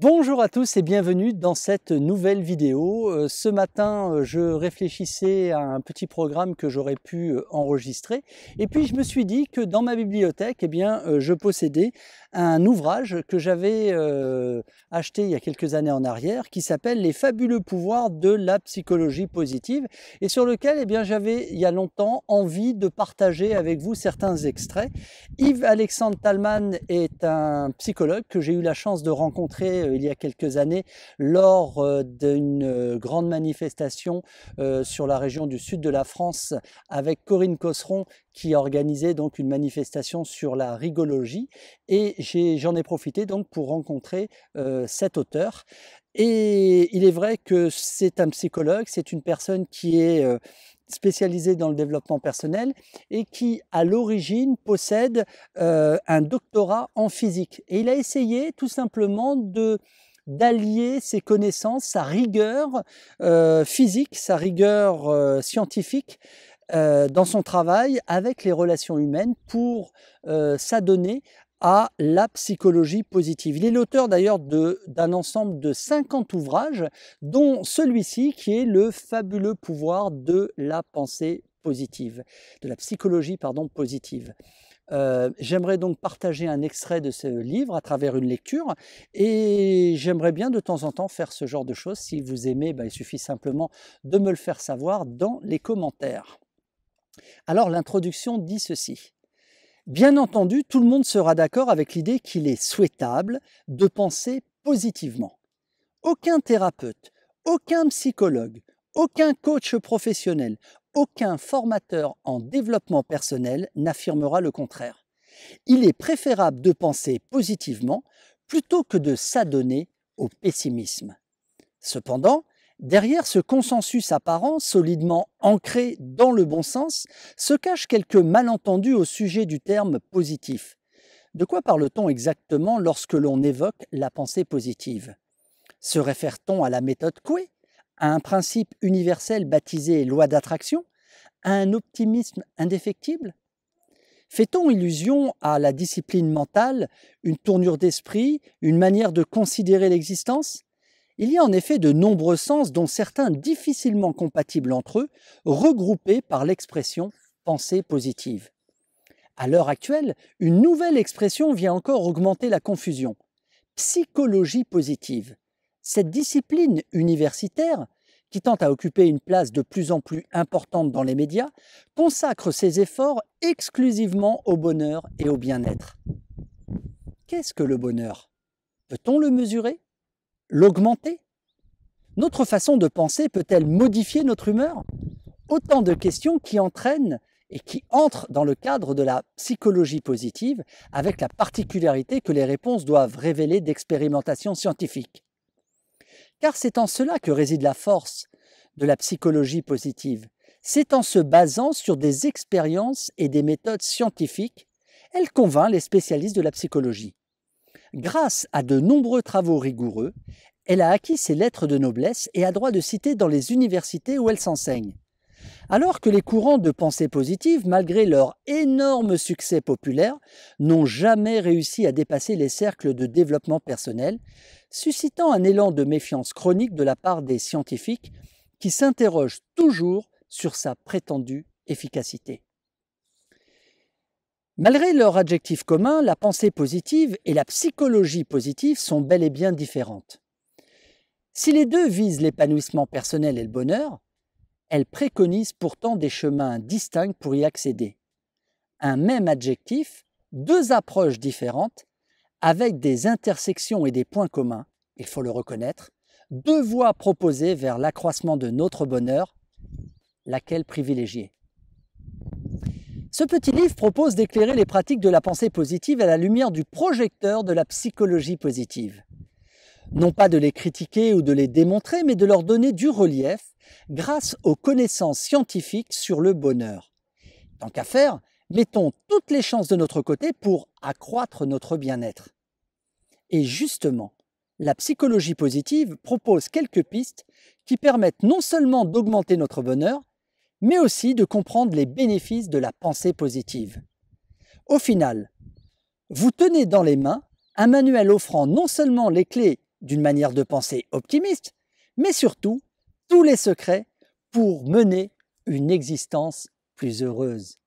Bonjour à tous et bienvenue dans cette nouvelle vidéo. Euh, ce matin, euh, je réfléchissais à un petit programme que j'aurais pu euh, enregistrer et puis je me suis dit que dans ma bibliothèque, eh bien, je possédais un ouvrage que j'avais euh, acheté il y a quelques années en arrière qui s'appelle Les fabuleux pouvoirs de la psychologie positive et sur lequel eh bien j'avais il y a longtemps envie de partager avec vous certains extraits. Yves Alexandre Talman est un psychologue que j'ai eu la chance de rencontrer euh, il y a quelques années lors euh, d'une grande manifestation sur la région du sud de la France avec Corinne Cosseron qui organisait donc une manifestation sur la rigologie et j'en ai, profité donc pour rencontrer euh, cet auteur. Et il est vrai que c'est un psychologue, c'est une personne qui est euh, spécialisée dans le développement personnel et qui, à l'origine, possède euh, un doctorat en physique. Et il a essayé tout simplement de d'allier ses connaissances, sa rigueur physique, sa rigueur scientifique, euh, dans son travail avec les relations humaines pour euh, s'adonner à la psychologie positive. Il est l'auteur d'ailleurs d'un ensemble de 50 ouvrages, dont celui-ci qui est le fabuleux pouvoir de la pensée positive, de la psychologie pardon positive. Euh, j'aimerais donc partager un extrait de ce livre à travers une lecture et j'aimerais bien de temps en temps faire ce genre de choses. Si vous aimez, bah, il suffit simplement de me le faire savoir dans les commentaires. Alors l'introduction dit ceci. Bien entendu, tout le monde sera d'accord avec l'idée qu'il est souhaitable de penser positivement. Aucun thérapeute, aucun psychologue, aucun coach professionnel, aucun formateur en développement personnel n'affirmera le contraire. Il est préférable de penser positivement plutôt que de s'adonner au pessimisme. Cependant, Derrière ce consensus apparent, solidement ancré dans le bon sens, se cachent quelques malentendus au sujet du terme positif. De quoi parle-t-on exactement lorsque l'on évoque la pensée positive Se réfère-t-on à la méthode Coué, à un principe universel baptisé loi d'attraction, à un optimisme indéfectible fait-on illusion à la discipline mentale, une tournure d'esprit, une manière de considérer l'existence il y a en effet de nombreux sens dont certains difficilement compatibles entre eux, regroupés par l'expression pensée positive. À l'heure actuelle, une nouvelle expression vient encore augmenter la confusion. Psychologie positive. Cette discipline universitaire, qui tend à occuper une place de plus en plus importante dans les médias, consacre ses efforts exclusivement au bonheur et au bien-être. Qu'est-ce que le bonheur Peut-on le mesurer l'augmenter Notre façon de penser peut-elle modifier notre humeur Autant de questions qui entraînent et qui entrent dans le cadre de la psychologie positive avec la particularité que les réponses doivent révéler d'expérimentations scientifiques. Car c'est en cela que réside la force de la psychologie positive. C'est en se basant sur des expériences et des méthodes scientifiques, elle convainc les spécialistes de la psychologie. Grâce à de nombreux travaux rigoureux, elle a acquis ses lettres de noblesse et a droit de citer dans les universités où elle s'enseigne. Alors que les courants de pensée positive, malgré leur énorme succès populaire, n'ont jamais réussi à dépasser les cercles de développement personnel, suscitant un élan de méfiance chronique de la part des scientifiques qui s'interrogent toujours sur sa prétendue efficacité. Malgré leur adjectif commun, la pensée positive et la psychologie positive sont bel et bien différentes. Si les deux visent l'épanouissement personnel et le bonheur, elles préconisent pourtant des chemins distincts pour y accéder. Un même adjectif, deux approches différentes, avec des intersections et des points communs, il faut le reconnaître, deux voies proposées vers l'accroissement de notre bonheur, laquelle privilégier ce petit livre propose d'éclairer les pratiques de la pensée positive à la lumière du projecteur de la psychologie positive. Non pas de les critiquer ou de les démontrer, mais de leur donner du relief grâce aux connaissances scientifiques sur le bonheur. Tant qu'à faire, mettons toutes les chances de notre côté pour accroître notre bien-être. Et justement, la psychologie positive propose quelques pistes qui permettent non seulement d'augmenter notre bonheur, mais aussi de comprendre les bénéfices de la pensée positive. Au final, vous tenez dans les mains un manuel offrant non seulement les clés d'une manière de penser optimiste, mais surtout tous les secrets pour mener une existence plus heureuse.